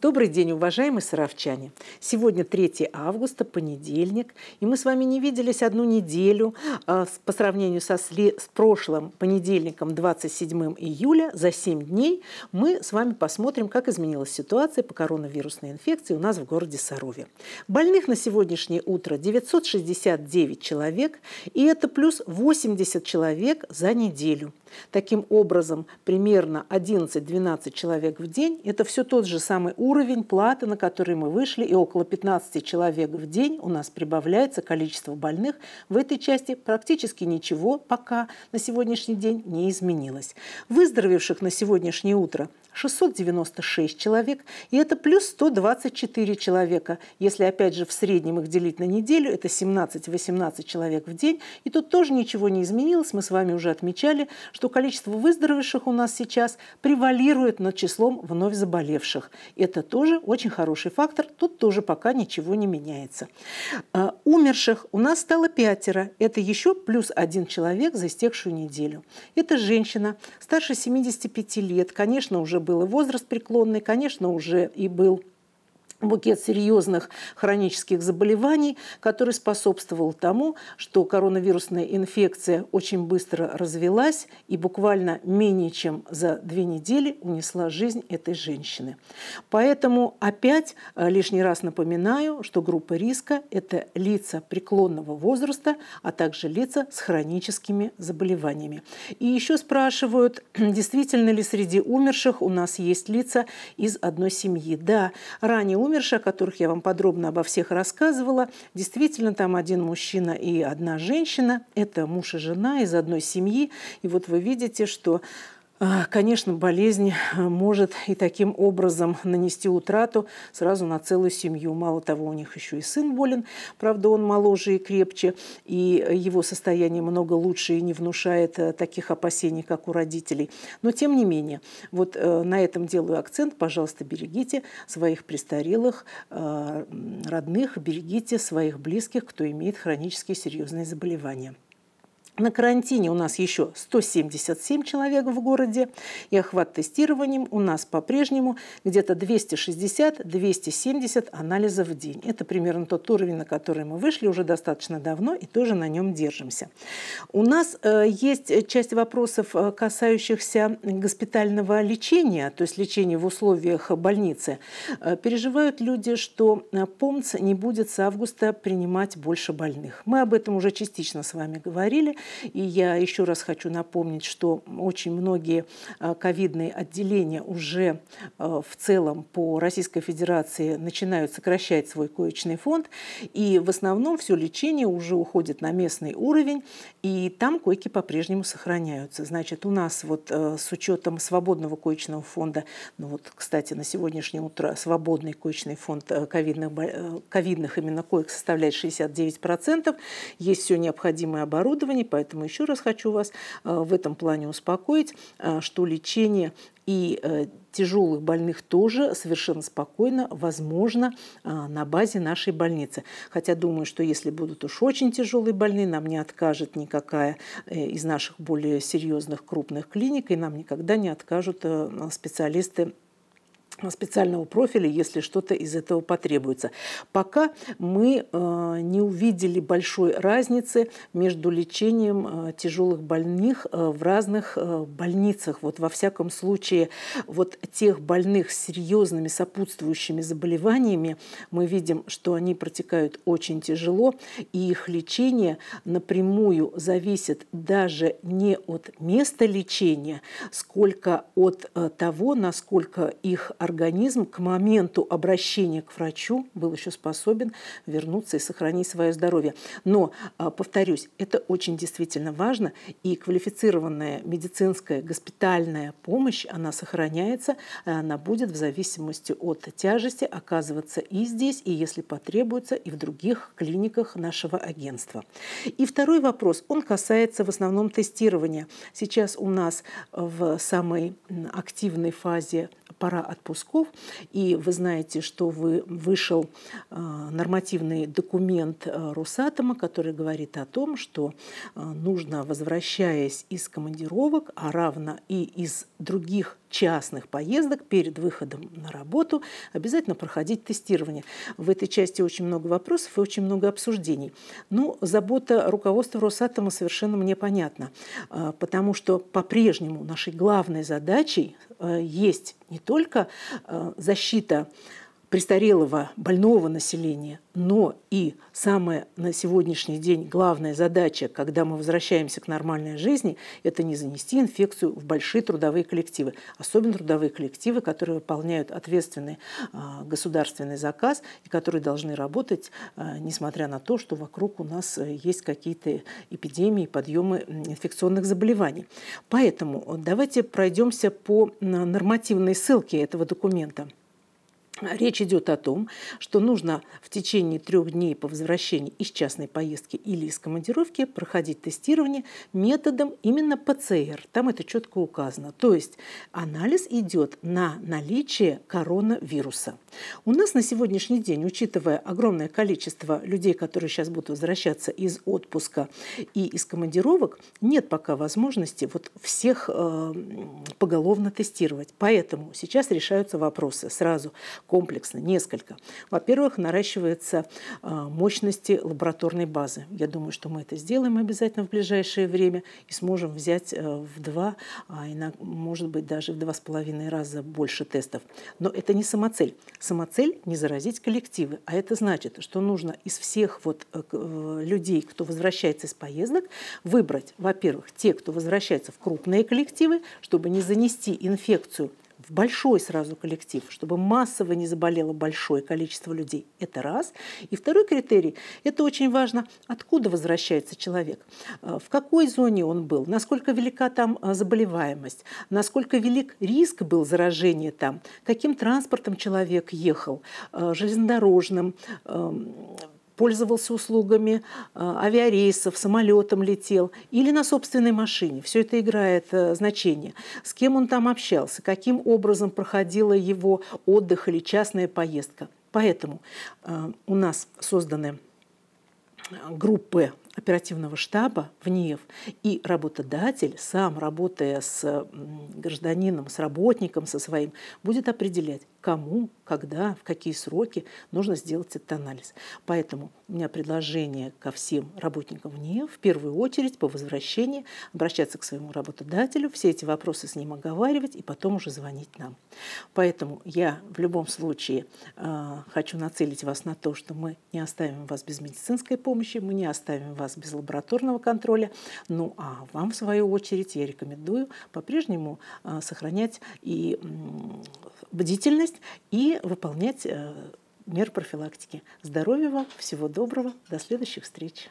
Добрый день, уважаемые саровчане! Сегодня 3 августа, понедельник, и мы с вами не виделись одну неделю а, по сравнению со сли... с прошлым понедельником, 27 июля, за 7 дней мы с вами посмотрим, как изменилась ситуация по коронавирусной инфекции у нас в городе Сарове. Больных на сегодняшнее утро 969 человек, и это плюс 80 человек за неделю. Таким образом, примерно 11-12 человек в день – это все тот же самый уровень платы, на который мы вышли, и около 15 человек в день у нас прибавляется количество больных. В этой части практически ничего пока на сегодняшний день не изменилось. Выздоровевших на сегодняшнее утро 696 человек, и это плюс 124 человека. Если, опять же, в среднем их делить на неделю, это 17-18 человек в день, и тут тоже ничего не изменилось. Мы с вами уже отмечали, что количество выздоровевших у нас сейчас превалирует над числом вновь заболевших. Это тоже очень хороший фактор. Тут тоже пока ничего не меняется. А, умерших у нас стало пятеро. Это еще плюс один человек за истекшую неделю. Это женщина старше 75 лет. Конечно, уже был и возраст преклонный, конечно, уже и был букет серьезных хронических заболеваний, который способствовал тому, что коронавирусная инфекция очень быстро развелась и буквально менее чем за две недели унесла жизнь этой женщины. Поэтому опять э, лишний раз напоминаю, что группа риска – это лица преклонного возраста, а также лица с хроническими заболеваниями. И еще спрашивают, действительно ли среди умерших у нас есть лица из одной семьи. Да, ранее умерших умершие, о которых я вам подробно обо всех рассказывала. Действительно, там один мужчина и одна женщина. Это муж и жена из одной семьи. И вот вы видите, что а, конечно, болезнь а, может и таким образом нанести утрату сразу на целую семью. Мало того, у них еще и сын болен, правда, он моложе и крепче, и его состояние много лучше и не внушает э, таких опасений, как у родителей. Но тем не менее, вот э, на этом делаю акцент. Пожалуйста, берегите своих престарелых, а, родных, берегите своих близких, кто имеет хронические серьезные заболевания. На карантине у нас еще 177 человек в городе, и охват тестированием у нас по-прежнему где-то 260-270 анализов в день. Это примерно тот уровень, на который мы вышли уже достаточно давно и тоже на нем держимся. У нас э, есть часть вопросов, э, касающихся госпитального лечения, то есть лечения в условиях больницы. Э, переживают люди, что ПОМЦ не будет с августа принимать больше больных. Мы об этом уже частично с вами говорили. И я еще раз хочу напомнить, что очень многие а, ковидные отделения уже а, в целом по Российской Федерации начинают сокращать свой коечный фонд, и в основном все лечение уже уходит на местный уровень, и там койки по-прежнему сохраняются. Значит, у нас вот э, с учетом свободного коечного фонда, ну вот, кстати, на сегодняшнее утро свободный коечный фонд э, ковидных, э, ковидных именно коек составляет 69%, есть все необходимое оборудование, Поэтому еще раз хочу вас э, в этом плане успокоить, э, что лечение и э, тяжелых больных тоже совершенно спокойно, возможно, на базе нашей больницы. Хотя думаю, что если будут уж очень тяжелые больные, нам не откажет никакая из наших более серьезных крупных клиник, и нам никогда не откажут специалисты специального профиля, если что-то из этого потребуется. Пока мы э, не увидели большой разницы между лечением э, тяжелых больных э, в разных больницах. Вот во всяком случае, вот тех больных с серьезными сопутствующими заболеваниями мы видим, что они протекают очень тяжело, и их лечение напрямую зависит даже не от места лечения, сколько от того, насколько их организм организм к моменту обращения к врачу был еще способен вернуться и сохранить свое здоровье. Но, а, повторюсь, это очень действительно важно, и квалифицированная медицинская госпитальная помощь, она сохраняется, а она будет в зависимости от тяжести оказываться и здесь, и если потребуется, и в других клиниках нашего агентства. И второй вопрос, он касается в основном тестирования. Сейчас у нас в самой активной фазе пора отпуска отпусков. И вы знаете, что вы, вышел э, нормативный документ э, Росатома, который говорит о том, что э, нужно, возвращаясь из командировок, а равно и из других частных поездок перед выходом на работу обязательно проходить тестирование. В этой части очень много вопросов и очень много обсуждений. Но ну, забота руководства Росатома совершенно мне понятна, а, потому что по-прежнему нашей главной задачей э, есть не только э, защита престарелого, больного населения, но и самая на сегодняшний день главная задача, когда мы возвращаемся к нормальной жизни, это не занести инфекцию в большие трудовые коллективы, особенно трудовые коллективы, которые выполняют ответственный а, государственный заказ и которые должны работать, а, несмотря на то, что вокруг у нас э, есть какие-то эпидемии, подъемы инфекционных заболеваний. Поэтому э, давайте пройдемся по нормативной ссылке этого документа. Речь идет о том, что нужно в течение трех дней по возвращении из частной поездки или из командировки проходить тестирование методом именно ПЦР. Там это четко указано. То есть анализ идет на наличие коронавируса. У нас на сегодняшний день, учитывая огромное количество людей, которые сейчас будут возвращаться из отпуска и из командировок, нет пока возможности вот всех э, поголовно тестировать. Поэтому сейчас решаются вопросы сразу комплексно, несколько. Во-первых, наращиваются а, мощности лабораторной базы. Я думаю, что мы это сделаем обязательно в ближайшее время и сможем взять э, в два, а иногда может быть даже в два с половиной раза больше тестов. Но это не самоцель. Самоцель – не заразить коллективы. А это значит, что нужно из всех вот э, э, людей, кто возвращается из поездок, выбрать, во-первых, те, кто возвращается в крупные коллективы, чтобы не занести инфекцию в большой сразу коллектив, чтобы массово не заболело большое количество людей. Это раз. И второй критерий – это очень важно, откуда возвращается человек, э, в какой зоне он был, насколько велика там э, заболеваемость, насколько велик риск был заражения там, каким транспортом человек ехал, э, железнодорожным, эм, пользовался услугами э, авиарейсов, самолетом летел или на собственной машине. Все это играет э, значение. С кем он там общался, каким образом проходила его отдых или частная поездка. Поэтому э, у нас созданы группы оперативного штаба в НИЕВ, и работодатель, сам работая с гражданином, с работником, со своим, будет определять, кому когда, в какие сроки нужно сделать этот анализ. Поэтому у меня предложение ко всем работникам ВНИ в первую очередь по возвращении обращаться к своему работодателю, все эти вопросы с ним оговаривать и потом уже звонить нам. Поэтому я в любом случае э, хочу нацелить вас на то, что мы не оставим вас без медицинской помощи, мы не оставим вас без лабораторного контроля. Ну а вам, в свою очередь, я рекомендую по-прежнему э, сохранять и э, бдительность и выполнять э, мер профилактики. Здоровья вам, всего доброго, до следующих встреч.